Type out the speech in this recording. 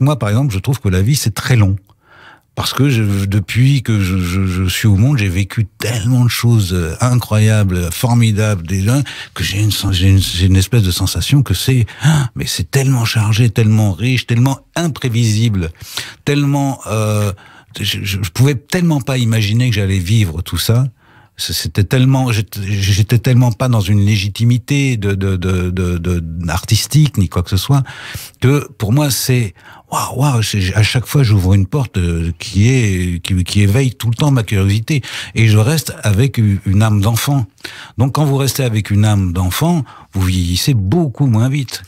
Moi, par exemple, je trouve que la vie, c'est très long. Parce que depuis que je, suis au monde, j'ai vécu tellement de choses euh, incroyables, formidables, déjà, que j'ai une, une, espèce de sensation que c'est, ah, mais c'est tellement chargé, tellement riche, tellement imprévisible, tellement, euh, je, je pouvais tellement pas imaginer que j'allais vivre tout ça c'était tellement, j'étais tellement pas dans une légitimité de, de, de, artistique ni quoi que ce soit que pour moi c'est waouh waouh à chaque fois j'ouvre une porte euh, qui est qui éveille tout le temps ma curiosité et je reste avec une âme d'enfant. Donc quand vous restez avec une âme d'enfant, vous vieillissez beaucoup moins vite.